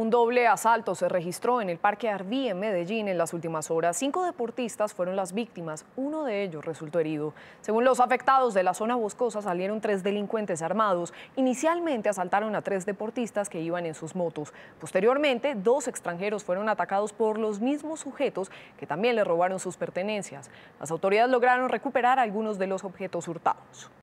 Un doble asalto se registró en el Parque Arbí en Medellín en las últimas horas. Cinco deportistas fueron las víctimas, uno de ellos resultó herido. Según los afectados de la zona boscosa salieron tres delincuentes armados. Inicialmente asaltaron a tres deportistas que iban en sus motos. Posteriormente, dos extranjeros fueron atacados por los mismos sujetos que también le robaron sus pertenencias. Las autoridades lograron recuperar algunos de los objetos hurtados.